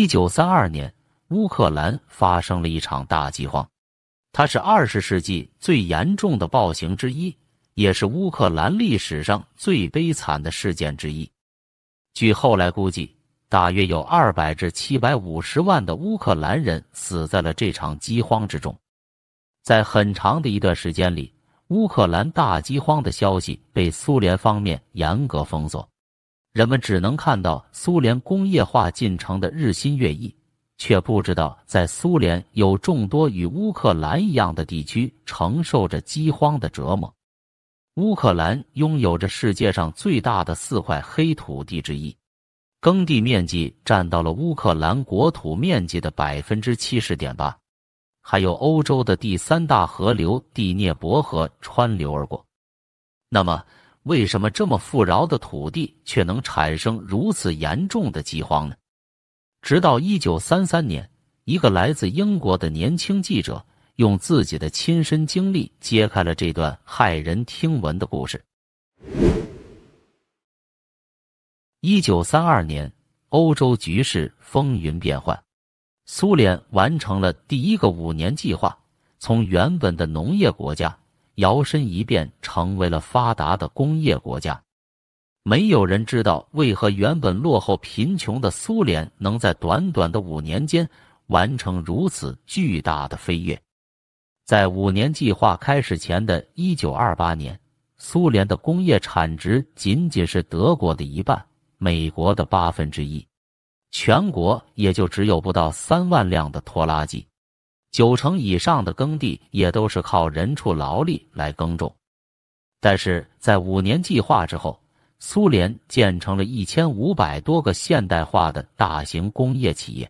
一九三二年，乌克兰发生了一场大饥荒，它是二十世纪最严重的暴行之一，也是乌克兰历史上最悲惨的事件之一。据后来估计，大约有二百至七百五十万的乌克兰人死在了这场饥荒之中。在很长的一段时间里，乌克兰大饥荒的消息被苏联方面严格封锁。人们只能看到苏联工业化进程的日新月异，却不知道在苏联有众多与乌克兰一样的地区承受着饥荒的折磨。乌克兰拥有着世界上最大的四块黑土地之一，耕地面积占到了乌克兰国土面积的百分之七十点八，还有欧洲的第三大河流第聂伯河穿流而过。那么，为什么这么富饶的土地却能产生如此严重的饥荒呢？直到一九三三年，一个来自英国的年轻记者用自己的亲身经历揭开了这段骇人听闻的故事。一九三二年，欧洲局势风云变幻，苏联完成了第一个五年计划，从原本的农业国家。摇身一变成为了发达的工业国家，没有人知道为何原本落后贫穷的苏联能在短短的五年间完成如此巨大的飞跃。在五年计划开始前的一九二八年，苏联的工业产值仅仅是德国的一半，美国的八分之一，全国也就只有不到三万辆的拖拉机。九成以上的耕地也都是靠人畜劳力来耕种，但是在五年计划之后，苏联建成了一千五百多个现代化的大型工业企业，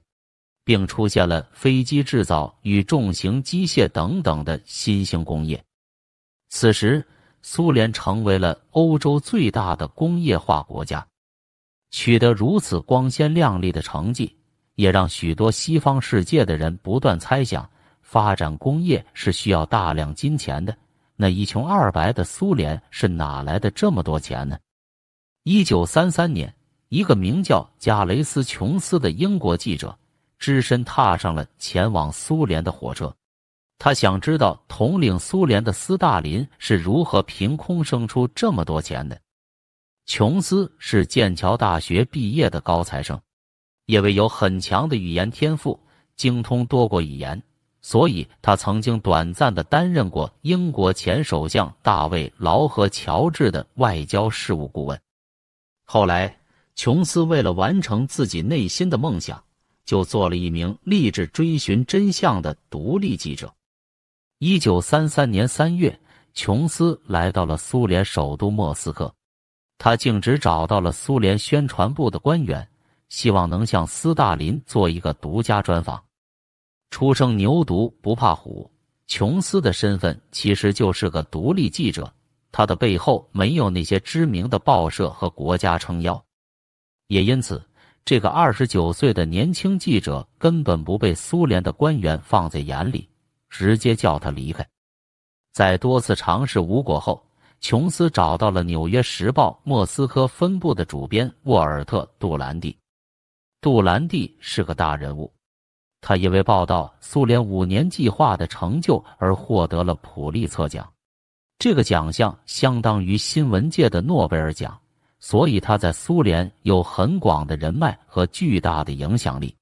并出现了飞机制造与重型机械等等的新兴工业。此时，苏联成为了欧洲最大的工业化国家，取得如此光鲜亮丽的成绩，也让许多西方世界的人不断猜想。发展工业是需要大量金钱的，那一穷二白的苏联是哪来的这么多钱呢？一九三三年，一个名叫加雷斯·琼斯的英国记者，只身踏上了前往苏联的火车。他想知道统领苏联的斯大林是如何凭空生出这么多钱的。琼斯是剑桥大学毕业的高材生，因为有很强的语言天赋，精通多国语言。所以他曾经短暂的担任过英国前首相大卫·劳和乔治的外交事务顾问。后来，琼斯为了完成自己内心的梦想，就做了一名立志追寻真相的独立记者。一九三三年三月，琼斯来到了苏联首都莫斯科，他径直找到了苏联宣传部的官员，希望能向斯大林做一个独家专访。初生牛犊不怕虎，琼斯的身份其实就是个独立记者，他的背后没有那些知名的报社和国家撑腰，也因此，这个二十九岁的年轻记者根本不被苏联的官员放在眼里，直接叫他离开。在多次尝试无果后，琼斯找到了《纽约时报》莫斯科分部的主编沃尔特·杜兰蒂。杜兰蒂是个大人物。他因为报道苏联五年计划的成就而获得了普利策奖，这个奖项相当于新闻界的诺贝尔奖，所以他在苏联有很广的人脉和巨大的影响力。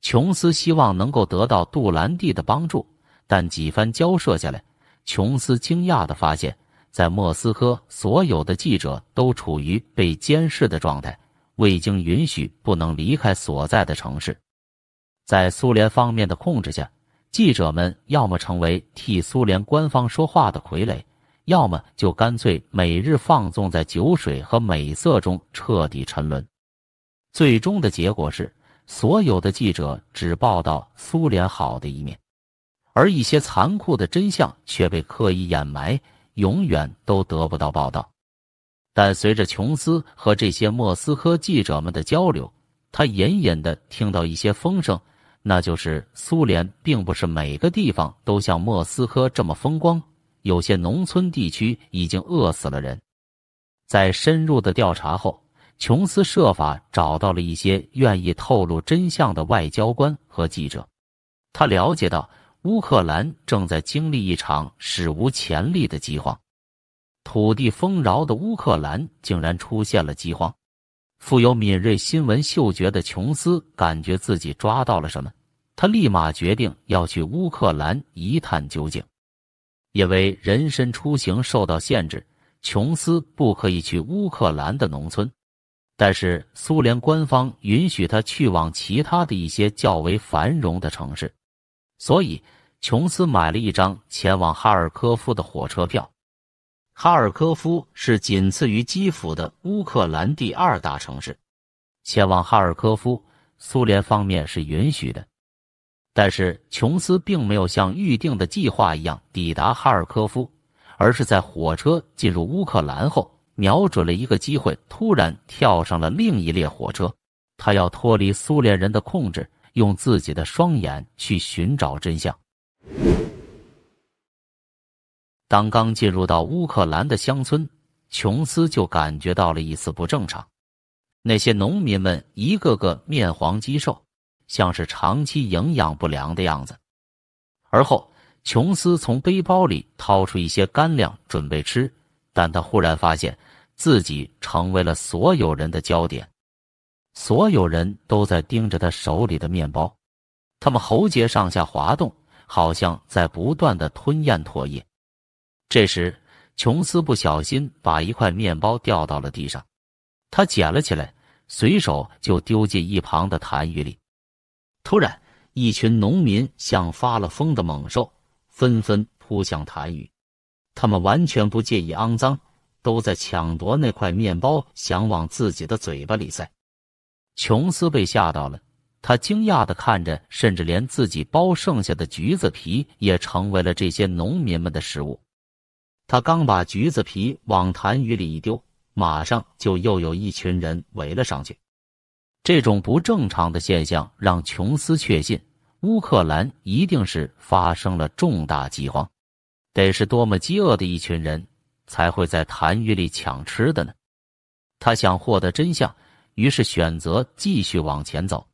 琼斯希望能够得到杜兰蒂的帮助，但几番交涉下来，琼斯惊讶地发现，在莫斯科所有的记者都处于被监视的状态，未经允许不能离开所在的城市。在苏联方面的控制下，记者们要么成为替苏联官方说话的傀儡，要么就干脆每日放纵在酒水和美色中彻底沉沦。最终的结果是，所有的记者只报道苏联好的一面，而一些残酷的真相却被刻意掩埋，永远都得不到报道。但随着琼斯和这些莫斯科记者们的交流，他隐隐地听到一些风声。那就是苏联并不是每个地方都像莫斯科这么风光，有些农村地区已经饿死了人。在深入的调查后，琼斯设法找到了一些愿意透露真相的外交官和记者。他了解到，乌克兰正在经历一场史无前例的饥荒。土地丰饶的乌克兰竟然出现了饥荒，富有敏锐新闻嗅觉的琼斯感觉自己抓到了什么。他立马决定要去乌克兰一探究竟，因为人身出行受到限制，琼斯不可以去乌克兰的农村，但是苏联官方允许他去往其他的一些较为繁荣的城市，所以琼斯买了一张前往哈尔科夫的火车票。哈尔科夫是仅次于基辅的乌克兰第二大城市，前往哈尔科夫，苏联方面是允许的。但是琼斯并没有像预定的计划一样抵达哈尔科夫，而是在火车进入乌克兰后，瞄准了一个机会，突然跳上了另一列火车。他要脱离苏联人的控制，用自己的双眼去寻找真相。当刚进入到乌克兰的乡村，琼斯就感觉到了一丝不正常。那些农民们一个个面黄肌瘦。像是长期营养不良的样子。而后，琼斯从背包里掏出一些干粮准备吃，但他忽然发现自己成为了所有人的焦点，所有人都在盯着他手里的面包，他们喉结上下滑动，好像在不断的吞咽唾液。这时，琼斯不小心把一块面包掉到了地上，他捡了起来，随手就丢进一旁的痰盂里。突然，一群农民像发了疯的猛兽，纷纷扑向痰盂。他们完全不介意肮脏，都在抢夺那块面包，想往自己的嘴巴里塞。琼斯被吓到了，他惊讶地看着，甚至连自己剥剩下的橘子皮也成为了这些农民们的食物。他刚把橘子皮往痰盂里一丢，马上就又有一群人围了上去。这种不正常的现象让琼斯确信，乌克兰一定是发生了重大饥荒。得是多么饥饿的一群人才会在痰盂里抢吃的呢？他想获得真相，于是选择继续往前走。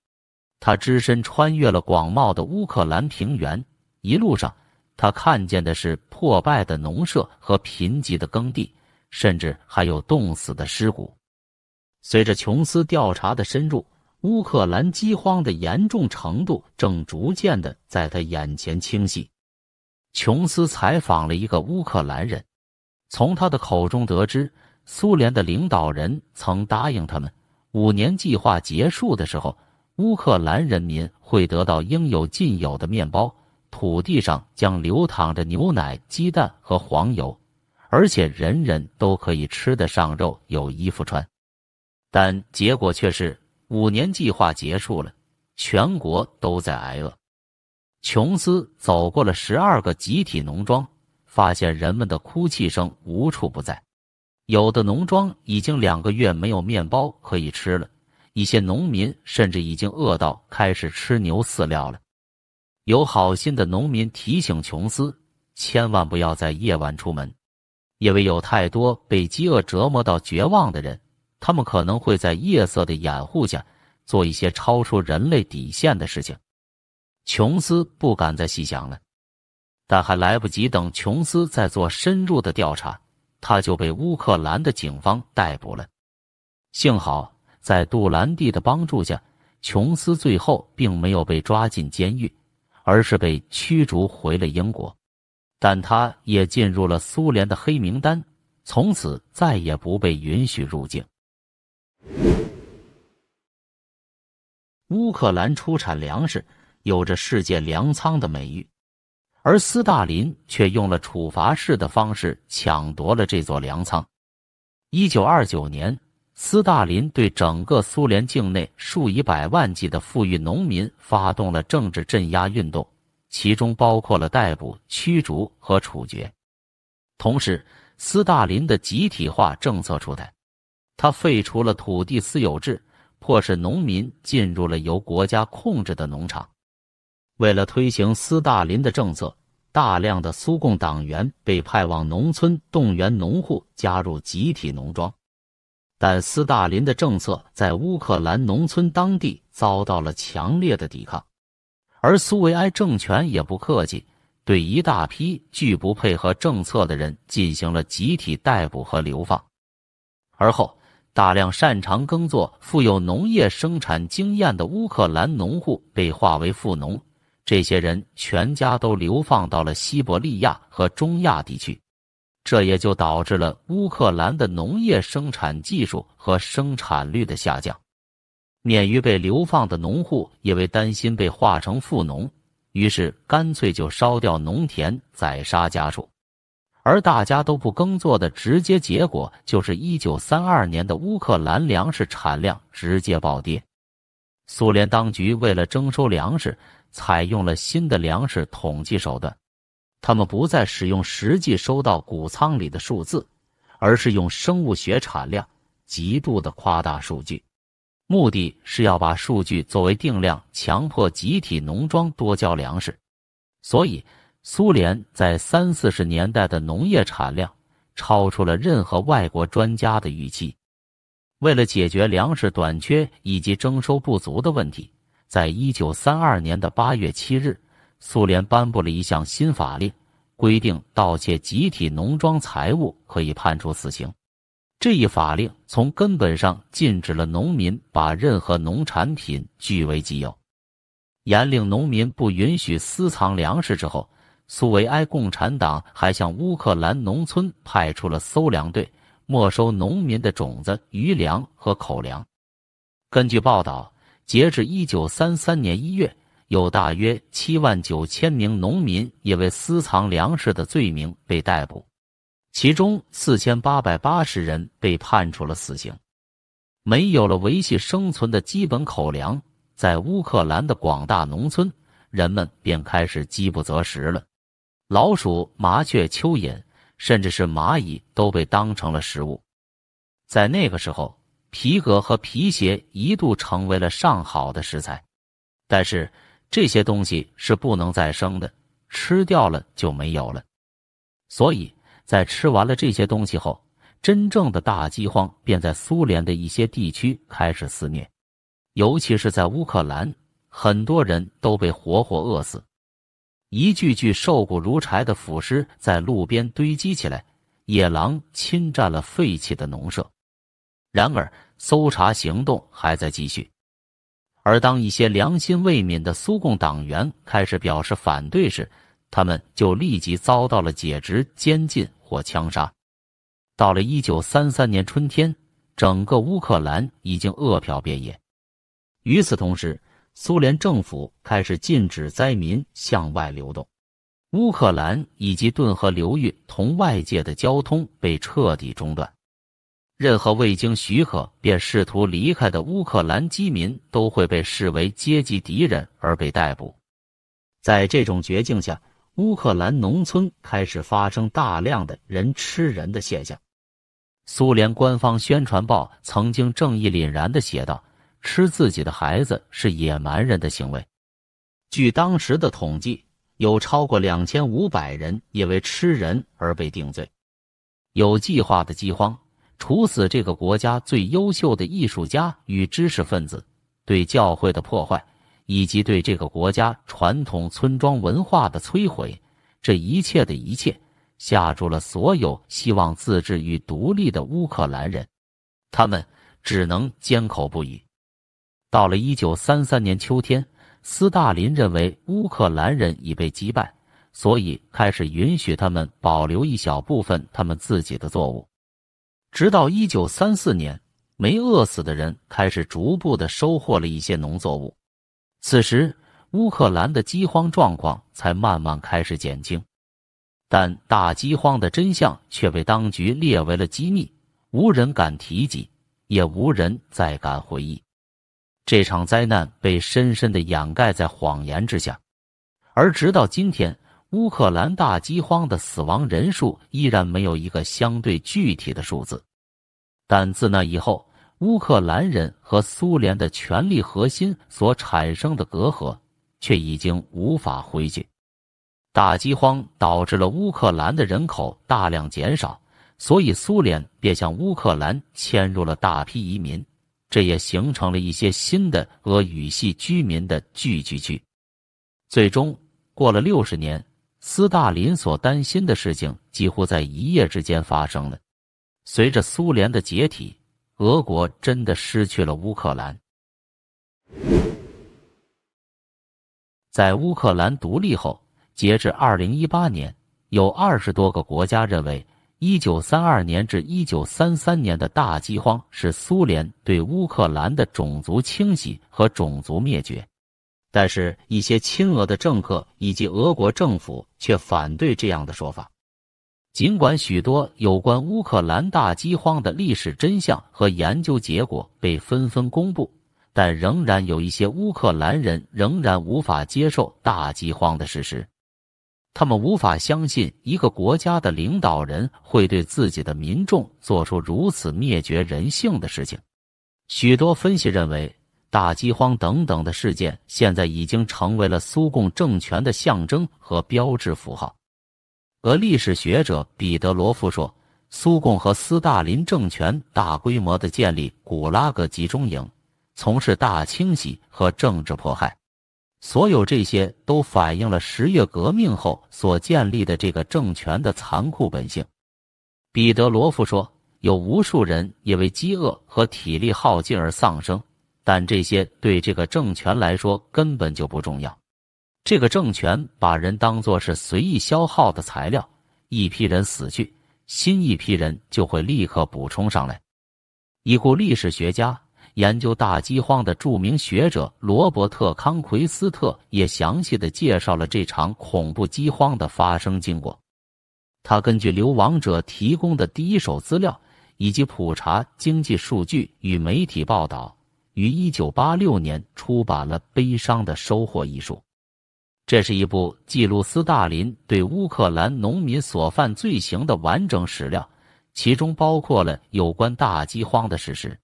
他只身穿越了广袤的乌克兰平原，一路上他看见的是破败的农舍和贫瘠的耕地，甚至还有冻死的尸骨。随着琼斯调查的深入，乌克兰饥荒的严重程度正逐渐的在他眼前清晰。琼斯采访了一个乌克兰人，从他的口中得知，苏联的领导人曾答应他们，五年计划结束的时候，乌克兰人民会得到应有尽有的面包，土地上将流淌着牛奶、鸡蛋和黄油，而且人人都可以吃得上肉，有衣服穿。但结果却是，五年计划结束了，全国都在挨饿。琼斯走过了十二个集体农庄，发现人们的哭泣声无处不在。有的农庄已经两个月没有面包可以吃了，一些农民甚至已经饿到开始吃牛饲料了。有好心的农民提醒琼斯，千万不要在夜晚出门，因为有太多被饥饿折磨到绝望的人。他们可能会在夜色的掩护下做一些超出人类底线的事情。琼斯不敢再细想了，但还来不及等琼斯再做深入的调查，他就被乌克兰的警方逮捕了。幸好在杜兰蒂的帮助下，琼斯最后并没有被抓进监狱，而是被驱逐回了英国。但他也进入了苏联的黑名单，从此再也不被允许入境。乌克兰出产粮食，有着世界粮仓的美誉，而斯大林却用了处罚式的方式抢夺了这座粮仓。一九二九年，斯大林对整个苏联境内数以百万计的富裕农民发动了政治镇压运动，其中包括了逮捕、驱逐和处决。同时，斯大林的集体化政策出台，他废除了土地私有制。迫使农民进入了由国家控制的农场。为了推行斯大林的政策，大量的苏共党员被派往农村，动员农户加入集体农庄。但斯大林的政策在乌克兰农村当地遭到了强烈的抵抗，而苏维埃政权也不客气，对一大批拒不配合政策的人进行了集体逮捕和流放。而后。大量擅长耕作、富有农业生产经验的乌克兰农户被划为富农，这些人全家都流放到了西伯利亚和中亚地区。这也就导致了乌克兰的农业生产技术和生产率的下降。免于被流放的农户因为担心被化成富农，于是干脆就烧掉农田、宰杀家畜。而大家都不耕作的直接结果，就是一九三二年的乌克兰粮食产量直接暴跌。苏联当局为了征收粮食，采用了新的粮食统计手段，他们不再使用实际收到谷仓里的数字，而是用生物学产量极度的夸大数据，目的是要把数据作为定量强迫集体农庄多交粮食，所以。苏联在三四十年代的农业产量超出了任何外国专家的预期。为了解决粮食短缺以及征收不足的问题，在一九三二年的八月七日，苏联颁布了一项新法令，规定盗窃集体农庄财物可以判处死刑。这一法令从根本上禁止了农民把任何农产品据为己有，严令农民不允许私藏粮食。之后，苏维埃共产党还向乌克兰农村派出了搜粮队，没收农民的种子、余粮和口粮。根据报道，截至1933年1月，有大约7万9000名农民因为私藏粮食的罪名被逮捕，其中4880人被判处了死刑。没有了维系生存的基本口粮，在乌克兰的广大农村，人们便开始饥不择食了。老鼠、麻雀、蚯蚓，甚至是蚂蚁都被当成了食物。在那个时候，皮革和皮鞋一度成为了上好的食材，但是这些东西是不能再生的，吃掉了就没有了。所以在吃完了这些东西后，真正的大饥荒便在苏联的一些地区开始肆虐，尤其是在乌克兰，很多人都被活活饿死。一具具瘦骨如柴的腐尸在路边堆积起来，野狼侵占了废弃的农舍。然而，搜查行动还在继续。而当一些良心未泯的苏共党员开始表示反对时，他们就立即遭到了解职、监禁或枪杀。到了一九三三年春天，整个乌克兰已经饿殍遍野。与此同时，苏联政府开始禁止灾民向外流动，乌克兰以及顿河流域同外界的交通被彻底中断。任何未经许可便试图离开的乌克兰居民都会被视为阶级敌人而被逮捕。在这种绝境下，乌克兰农村开始发生大量的人吃人的现象。苏联官方宣传报曾经正义凛然的写道。吃自己的孩子是野蛮人的行为。据当时的统计，有超过两千五百人因为吃人而被定罪。有计划的饥荒，处死这个国家最优秀的艺术家与知识分子，对教会的破坏，以及对这个国家传统村庄文化的摧毁，这一切的一切，吓住了所有希望自治与独立的乌克兰人。他们只能缄口不语。到了一九三三年秋天，斯大林认为乌克兰人已被击败，所以开始允许他们保留一小部分他们自己的作物。直到一九三四年，没饿死的人开始逐步的收获了一些农作物，此时乌克兰的饥荒状况才慢慢开始减轻。但大饥荒的真相却被当局列为了机密，无人敢提及，也无人再敢回忆。这场灾难被深深的掩盖在谎言之下，而直到今天，乌克兰大饥荒的死亡人数依然没有一个相对具体的数字。但自那以后，乌克兰人和苏联的权力核心所产生的隔阂却已经无法回去。大饥荒导致了乌克兰的人口大量减少，所以苏联便向乌克兰迁入了大批移民。这也形成了一些新的俄语系居民的聚居区。最终，过了六十年，斯大林所担心的事情几乎在一夜之间发生了。随着苏联的解体，俄国真的失去了乌克兰。在乌克兰独立后，截至二零一八年，有二十多个国家认为。一九三二年至一九三三年的大饥荒是苏联对乌克兰的种族清洗和种族灭绝，但是，一些亲俄的政客以及俄国政府却反对这样的说法。尽管许多有关乌克兰大饥荒的历史真相和研究结果被纷纷公布，但仍然有一些乌克兰人仍然无法接受大饥荒的事实。他们无法相信一个国家的领导人会对自己的民众做出如此灭绝人性的事情。许多分析认为，大饥荒等等的事件现在已经成为了苏共政权的象征和标志符号。俄历史学者彼得罗夫说：“苏共和斯大林政权大规模的建立古拉格集中营，从事大清洗和政治迫害。”所有这些都反映了十月革命后所建立的这个政权的残酷本性，彼得罗夫说：“有无数人因为饥饿和体力耗尽而丧生，但这些对这个政权来说根本就不重要。这个政权把人当作是随意消耗的材料，一批人死去，新一批人就会立刻补充上来。”一故历史学家。研究大饥荒的著名学者罗伯特·康奎斯特也详细的介绍了这场恐怖饥荒的发生经过。他根据流亡者提供的第一手资料，以及普查经济数据与媒体报道，于一九八六年出版了《悲伤的收获》一书。这是一部记录斯大林对乌克兰农民所犯罪行的完整史料，其中包括了有关大饥荒的事实。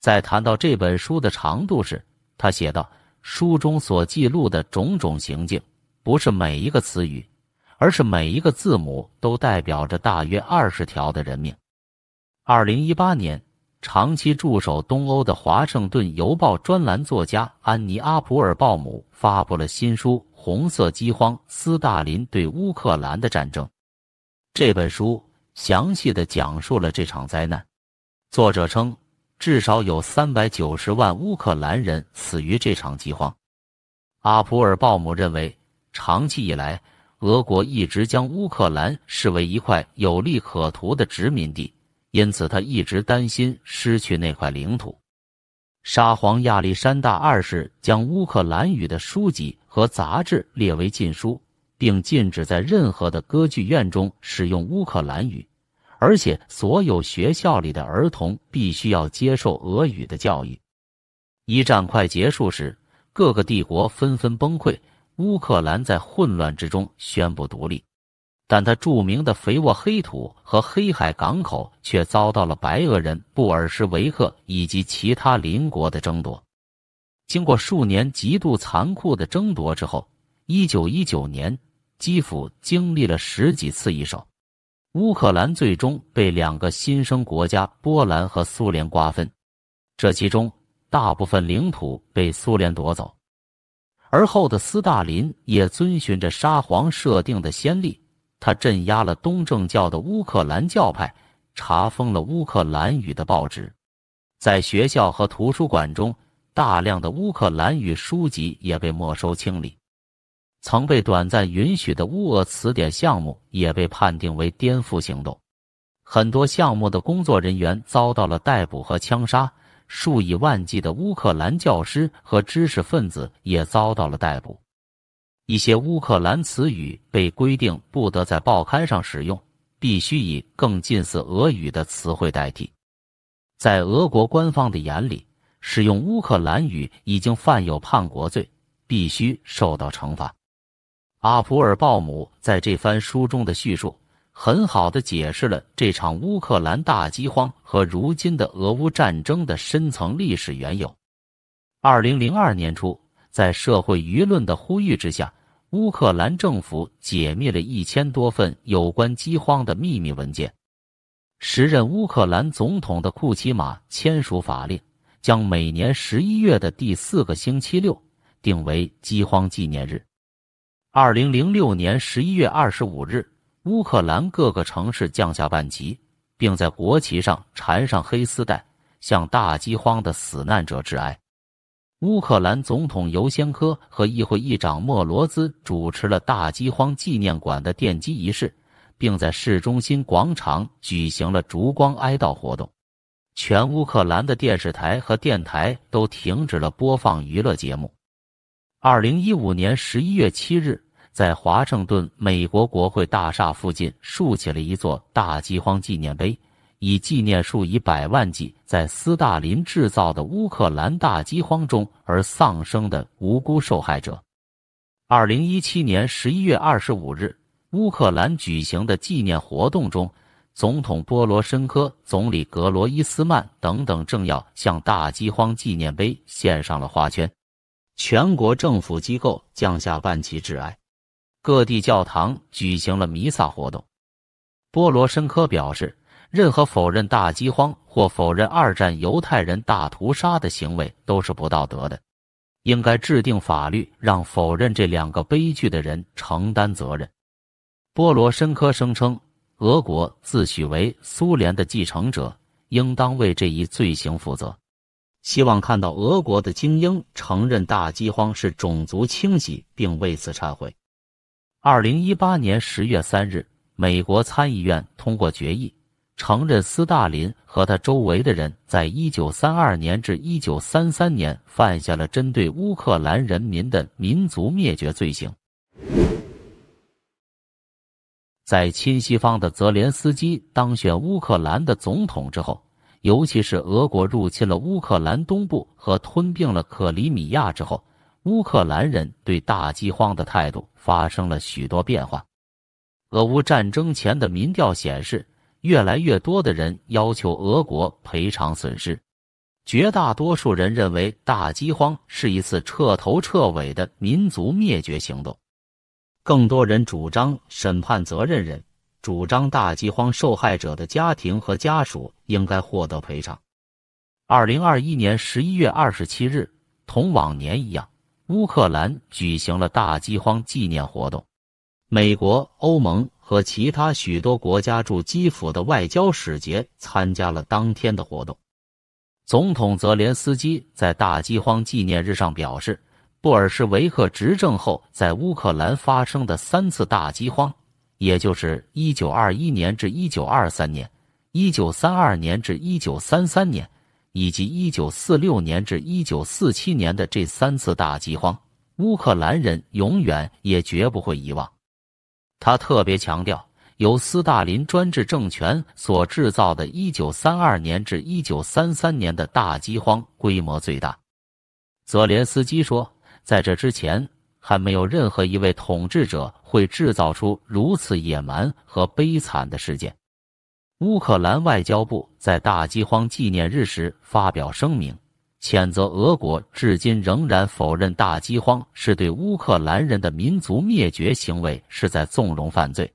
在谈到这本书的长度时，他写道：“书中所记录的种种行径，不是每一个词语，而是每一个字母都代表着大约二十条的人命。”二零一八年，长期驻守东欧的《华盛顿邮报》专栏作家安妮·阿普尔鲍姆发布了新书《红色饥荒：斯大林对乌克兰的战争》。这本书详细的讲述了这场灾难。作者称。至少有三百九十万乌克兰人死于这场饥荒。阿普尔鲍姆认为，长期以来，俄国一直将乌克兰视为一块有利可图的殖民地，因此他一直担心失去那块领土。沙皇亚历山大二世将乌克兰语的书籍和杂志列为禁书，并禁止在任何的歌剧院中使用乌克兰语。而且，所有学校里的儿童必须要接受俄语的教育。一战快结束时，各个帝国纷纷崩溃，乌克兰在混乱之中宣布独立，但他著名的肥沃黑土和黑海港口却遭到了白俄人、布尔什维克以及其他邻国的争夺。经过数年极度残酷的争夺之后，一九一九年，基辅经历了十几次易手。乌克兰最终被两个新生国家波兰和苏联瓜分，这其中大部分领土被苏联夺走。而后的斯大林也遵循着沙皇设定的先例，他镇压了东正教的乌克兰教派，查封了乌克兰语的报纸，在学校和图书馆中，大量的乌克兰语书籍也被没收清理。曾被短暂允许的乌俄词典项目也被判定为颠覆行动，很多项目的工作人员遭到了逮捕和枪杀，数以万计的乌克兰教师和知识分子也遭到了逮捕。一些乌克兰词语被规定不得在报刊上使用，必须以更近似俄语的词汇代替。在俄国官方的眼里，使用乌克兰语已经犯有叛国罪，必须受到惩罚。阿普尔鲍姆在这番书中的叙述，很好的解释了这场乌克兰大饥荒和如今的俄乌战争的深层历史缘由。二零零二年初，在社会舆论的呼吁之下，乌克兰政府解密了一千多份有关饥荒的秘密文件。时任乌克兰总统的库奇马签署法令，将每年十一月的第四个星期六定为饥荒纪念日。二零零六年十一月二十五日，乌克兰各个城市降下半旗，并在国旗上缠上黑丝带，向大饥荒的死难者致哀。乌克兰总统尤先科和议会议长莫罗兹主持了大饥荒纪念馆的奠基仪式，并在市中心广场举行了烛光哀悼活动。全乌克兰的电视台和电台都停止了播放娱乐节目。二零一五年十一月七日，在华盛顿美国国会大厦附近竖起了一座大饥荒纪念碑，以纪念数以百万计在斯大林制造的乌克兰大饥荒中而丧生的无辜受害者。二零一七年十一月二十五日，乌克兰举行的纪念活动中，总统波罗申科、总理格罗伊斯曼等等政要向大饥荒纪念碑献上了花圈。全国政府机构降下半旗致哀，各地教堂举行了弥撒活动。波罗申科表示，任何否认大饥荒或否认二战犹太人大屠杀的行为都是不道德的，应该制定法律让否认这两个悲剧的人承担责任。波罗申科声称，俄国自诩为苏联的继承者，应当为这一罪行负责。希望看到俄国的精英承认大饥荒是种族清洗，并为此忏悔。二零一八年十月三日，美国参议院通过决议，承认斯大林和他周围的人在一九三二年至一九三三年犯下了针对乌克兰人民的民族灭绝罪行。在亲西方的泽连斯基当选乌克兰的总统之后。尤其是俄国入侵了乌克兰东部和吞并了克里米亚之后，乌克兰人对大饥荒的态度发生了许多变化。俄乌战争前的民调显示，越来越多的人要求俄国赔偿损失，绝大多数人认为大饥荒是一次彻头彻尾的民族灭绝行动，更多人主张审判责任人。主张大饥荒受害者的家庭和家属应该获得赔偿。二零二一年十一月二十七日，同往年一样，乌克兰举行了大饥荒纪念活动。美国、欧盟和其他许多国家驻基辅的外交使节参加了当天的活动。总统泽连斯基在大饥荒纪念日上表示，布尔什维克执政后在乌克兰发生的三次大饥荒。也就是1921年至1923年、1932年至1933年以及1946年至1947年的这三次大饥荒，乌克兰人永远也绝不会遗忘。他特别强调，由斯大林专制政权所制造的1932年至1933年的大饥荒规模最大。泽连斯基说，在这之前。还没有任何一位统治者会制造出如此野蛮和悲惨的事件。乌克兰外交部在大饥荒纪念日时发表声明，谴责俄国至今仍然否认大饥荒是对乌克兰人的民族灭绝行为，是在纵容犯罪。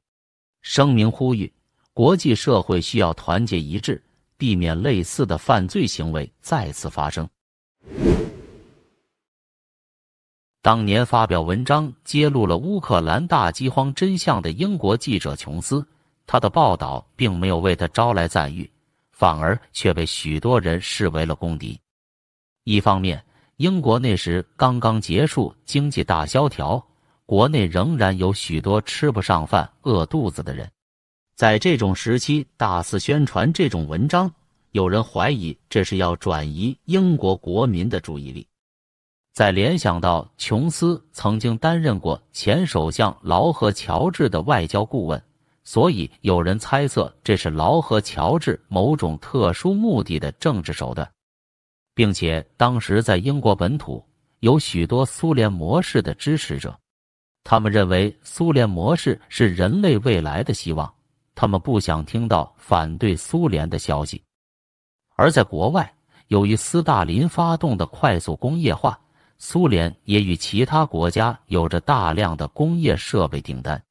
声明呼吁国际社会需要团结一致，避免类似的犯罪行为再次发生。当年发表文章揭露了乌克兰大饥荒真相的英国记者琼斯，他的报道并没有为他招来赞誉，反而却被许多人视为了公敌。一方面，英国那时刚刚结束经济大萧条，国内仍然有许多吃不上饭、饿肚子的人，在这种时期大肆宣传这种文章，有人怀疑这是要转移英国国民的注意力。再联想到琼斯曾经担任过前首相劳合乔治的外交顾问，所以有人猜测这是劳合乔治某种特殊目的的政治手段。并且当时在英国本土有许多苏联模式的支持者，他们认为苏联模式是人类未来的希望，他们不想听到反对苏联的消息。而在国外，由于斯大林发动的快速工业化。苏联也与其他国家有着大量的工业设备订单，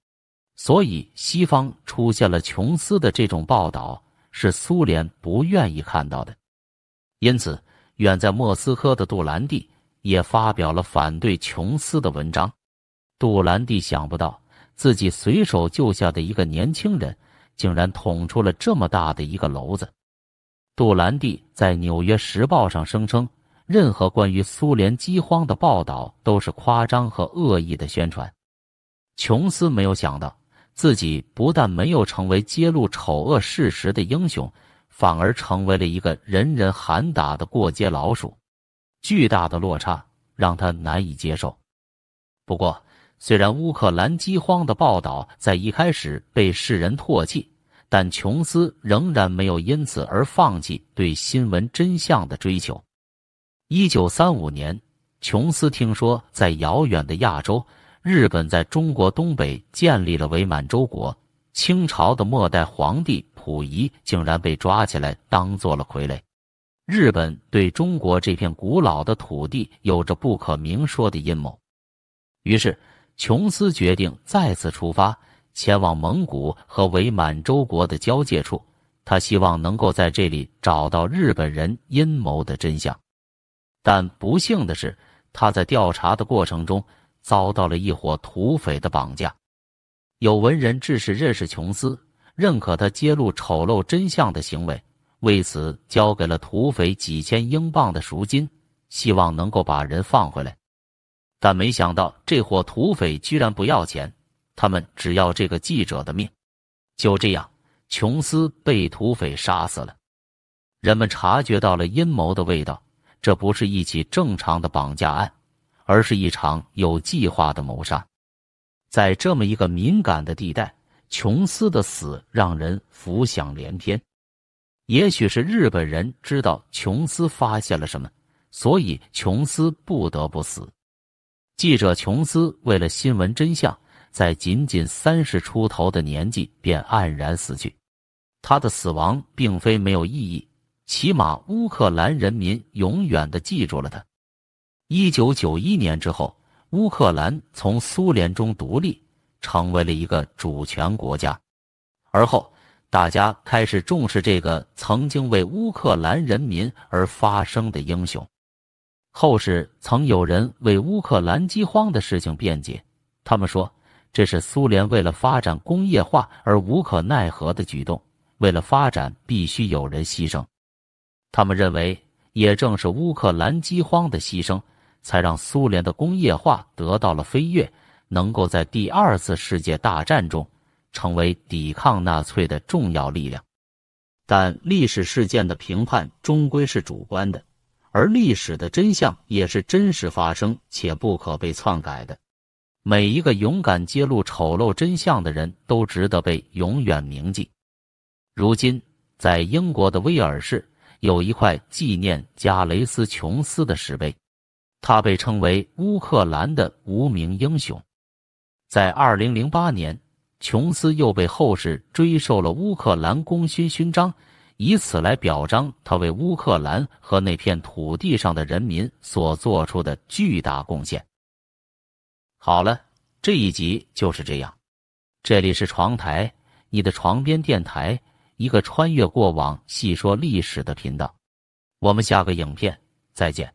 所以西方出现了琼斯的这种报道是苏联不愿意看到的。因此，远在莫斯科的杜兰蒂也发表了反对琼斯的文章。杜兰蒂想不到自己随手救下的一个年轻人，竟然捅出了这么大的一个娄子。杜兰蒂在《纽约时报》上声称。任何关于苏联饥荒的报道都是夸张和恶意的宣传。琼斯没有想到，自己不但没有成为揭露丑恶事实的英雄，反而成为了一个人人喊打的过街老鼠。巨大的落差让他难以接受。不过，虽然乌克兰饥荒的报道在一开始被世人唾弃，但琼斯仍然没有因此而放弃对新闻真相的追求。一九三五年，琼斯听说，在遥远的亚洲，日本在中国东北建立了伪满洲国，清朝的末代皇帝溥仪竟然被抓起来当做了傀儡。日本对中国这片古老的土地有着不可明说的阴谋。于是，琼斯决定再次出发，前往蒙古和伪满洲国的交界处。他希望能够在这里找到日本人阴谋的真相。但不幸的是，他在调查的过程中遭到了一伙土匪的绑架。有文人志士认识琼斯，认可他揭露丑陋真相的行为，为此交给了土匪几千英镑的赎金，希望能够把人放回来。但没想到，这伙土匪居然不要钱，他们只要这个记者的命。就这样，琼斯被土匪杀死了。人们察觉到了阴谋的味道。这不是一起正常的绑架案，而是一场有计划的谋杀。在这么一个敏感的地带，琼斯的死让人浮想联翩。也许是日本人知道琼斯发现了什么，所以琼斯不得不死。记者琼斯为了新闻真相，在仅仅三十出头的年纪便黯然死去。他的死亡并非没有意义。起码乌克兰人民永远的记住了他。一九九一年之后，乌克兰从苏联中独立，成为了一个主权国家。而后，大家开始重视这个曾经为乌克兰人民而发生的英雄。后世曾有人为乌克兰饥荒的事情辩解，他们说这是苏联为了发展工业化而无可奈何的举动，为了发展必须有人牺牲。他们认为，也正是乌克兰饥荒的牺牲，才让苏联的工业化得到了飞跃，能够在第二次世界大战中成为抵抗纳粹的重要力量。但历史事件的评判终归是主观的，而历史的真相也是真实发生且不可被篡改的。每一个勇敢揭露丑陋真相的人都值得被永远铭记。如今，在英国的威尔士。有一块纪念加雷斯·琼斯的石碑，他被称为乌克兰的无名英雄。在2008年，琼斯又被后世追授了乌克兰功勋勋章，以此来表彰他为乌克兰和那片土地上的人民所做出的巨大贡献。好了，这一集就是这样。这里是床台，你的床边电台。一个穿越过往、细说历史的频道。我们下个影片再见。